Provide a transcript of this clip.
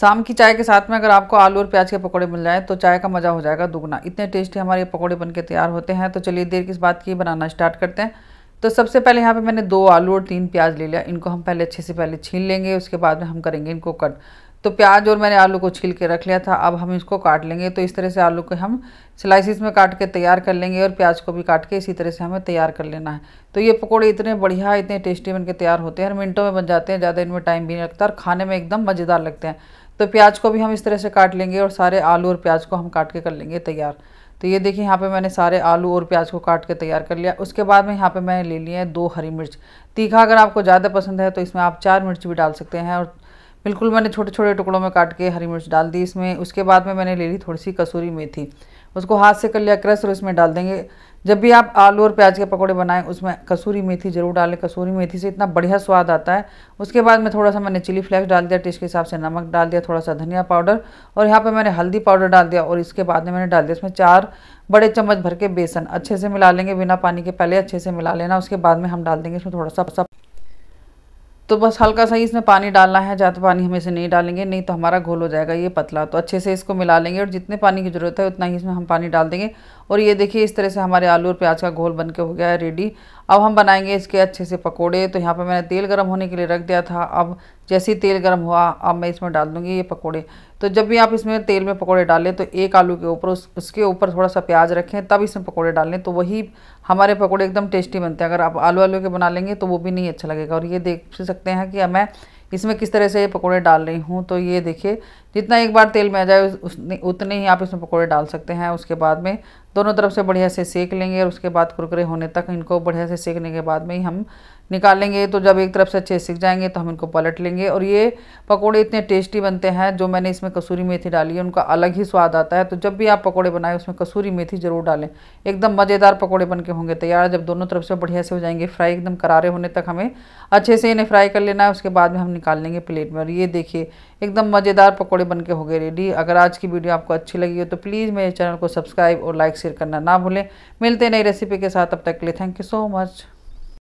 शाम की चाय के साथ में अगर आपको आलू और प्याज के पकौड़े मिल जाए तो चाय का मज़ा हो जाएगा दुगना इतने टेस्टी हमारे ये पकौड़े बन तैयार होते हैं तो चलिए देर किस बात की बनाना स्टार्ट करते हैं तो सबसे पहले यहाँ पे मैंने दो आलू और तीन प्याज ले लिया इनको हम पहले अच्छे से पहले छील लेंगे उसके बाद में हम करेंगे इनको कट तो प्याज और मैंने आलू को छील के रख लिया था अब हम इसको काट लेंगे तो इस तरह से आलू को हम स्लाइसिस में काट के तैयार कर लेंगे और प्याज को भी काट के इसी तरह से हमें तैयार कर लेना है तो ये पकौड़े इतने बढ़िया इतने टेस्टी बन के तैयार होते हैं और मिनटों में बन जाते हैं ज़्यादा इनमें टाइम भी नहीं लगता और खाने में एकदम मज़ेदार लगते हैं तो प्याज को भी हम इस तरह से काट लेंगे और सारे आलू और प्याज को हम काट के कर लेंगे तैयार तो ये देखिए यहाँ पे मैंने सारे आलू और प्याज को काट के तैयार कर लिया उसके बाद में यहाँ पे मैंने ले लिए हैं दो हरी मिर्च तीखा अगर आपको ज़्यादा पसंद है तो इसमें आप चार मिर्च भी डाल सकते हैं और बिल्कुल मैंने छोटे छोटे टुकड़ों में काट के हरी मिर्च डाल दी इसमें उसके बाद में मैंने ले ली थोड़ी सी कसूरी मेथी उसको हाथ से कर लिया क्रश और इसमें डाल देंगे जब भी आप आलू और प्याज के पकौड़े बनाएं उसमें कसूरी मेथी जरूर डालें कसूरी मेथी से इतना बढ़िया स्वाद आता है उसके बाद में थोड़ा सा मैंने चिली फ्लेक्स डाल दिया टेस्ट के हिसाब से नमक डाल दिया थोड़ा सा धनिया पाउडर और यहाँ पे मैंने हल्दी पाउडर डाल दिया और इसके बाद में मैंने डाल दिया इसमें चार बड़े चम्मच भर के बेसन अच्छे से मिला लेंगे बिना पानी के पहले अच्छे से मिला लेना उसके बाद में हम डाल देंगे इसमें थोड़ा सा तो बस हल्का सा ही इसमें पानी डालना है ज़्यादा पानी हम इसे नहीं डालेंगे नहीं तो हमारा घोल हो जाएगा ये पतला तो अच्छे से इसको मिला लेंगे और जितने पानी की ज़रूरत है उतना ही इसमें हम पानी डाल देंगे और ये देखिए इस तरह से हमारे आलू और प्याज का घोल बन के हो गया है रेडी अब हम बनाएंगे इसके अच्छे से पकोड़े तो यहाँ पर मैंने तेल गर्म होने के लिए रख दिया था अब जैसे ही तेल गर्म हुआ अब मैं इसमें डाल दूँगी ये पकोड़े तो जब भी आप इसमें तेल में पकोड़े डालें तो एक आलू के ऊपर उस, उसके ऊपर थोड़ा सा प्याज रखें तब इसमें पकोड़े डालें तो वही हमारे पकोड़े एकदम टेस्टी बनते हैं अगर आप आलू आलू के बना लेंगे तो वो भी नहीं अच्छा लगेगा और ये देख सकते हैं कि मैं इसमें किस तरह से ये पकौड़े डाल रही हूँ तो ये देखिए जितना एक बार तेल में आ जाए उतने ही आप इसमें पकौड़े डाल सकते हैं उसके बाद में दोनों तरफ से बढ़िया से सेक लेंगे और उसके बाद कुरकुरे होने तक इनको बढ़िया से सेकने के बाद में ही हम निकालेंगे तो जब एक तरफ से अच्छे सेक जाएंगे तो हम इनको पलट लेंगे और ये पकोड़े इतने टेस्टी बनते हैं जो मैंने इसमें कसूरी मेथी डाली है उनका अलग ही स्वाद आता है तो जब भी आप पकोड़े बनाएं उसमें कसूरी मेथी ज़रूर डालें एकदम मज़ेदार पकौड़े बन के होंगे तैयार जब दोनों तरफ से बढ़िया से हो जाएंगे फ्राई एकदम करारे होने तक हमें अच्छे से इन्हें फ्राई कर लेना है उसके बाद में हम निकाल लेंगे प्लेट में और ये देखिए एकदम मज़ेदार पकौड़े कपड़े बन के हो गए रेडी अगर आज की वीडियो आपको अच्छी लगी हो तो प्लीज़ मेरे चैनल को सब्सक्राइब और लाइक शेयर करना ना भूलें मिलते नई रेसिपी के साथ अब तक के लिए थैंक यू सो मच